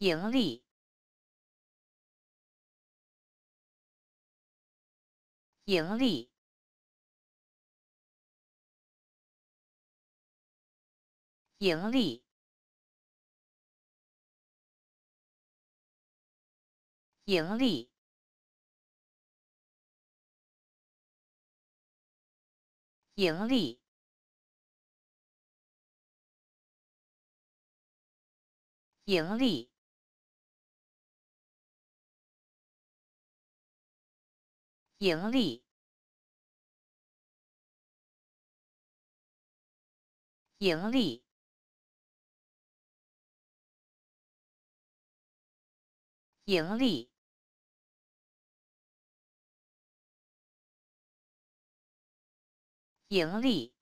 盈利，盈利，盈利，盈利，盈利，盈利。盈利，盈利，盈利，盈利。